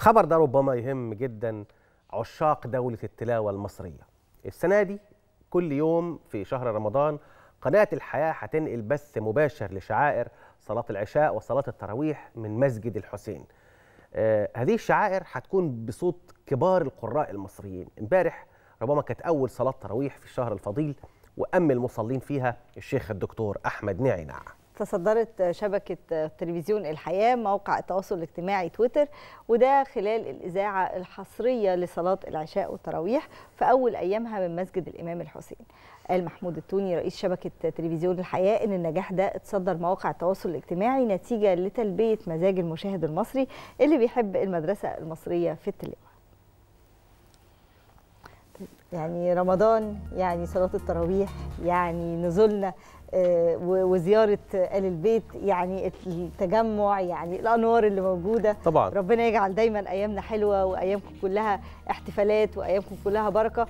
الخبر ده ربما يهم جدا عشاق دولة التلاوة المصرية السنة دي كل يوم في شهر رمضان قناة الحياة هتنقل بث مباشر لشعائر صلاة العشاء وصلاة التراويح من مسجد الحسين آه هذه الشعائر هتكون بصوت كبار القراء المصريين امبارح ربما كانت أول صلاة تراويح في الشهر الفضيل وأم المصلين فيها الشيخ الدكتور أحمد نعي نعم تصدرت شبكة تلفزيون الحياة موقع التواصل الاجتماعي تويتر وده خلال الإذاعة الحصرية لصلاة العشاء والتراويح في أول أيامها من مسجد الإمام الحسين قال محمود التوني رئيس شبكة تلفزيون الحياة إن النجاح ده اتصدر مواقع التواصل الاجتماعي نتيجة لتلبية مزاج المشاهد المصري اللي بيحب المدرسة المصرية في التلفزيون يعني رمضان يعني صلاة التراويح يعني نزولنا آه، وزيارة آل البيت يعني التجمع يعني الأنوار اللي موجودة طبعا ربنا يجعل دايما أيامنا حلوة وأيامكم كلها احتفالات وأيامكم كلها بركة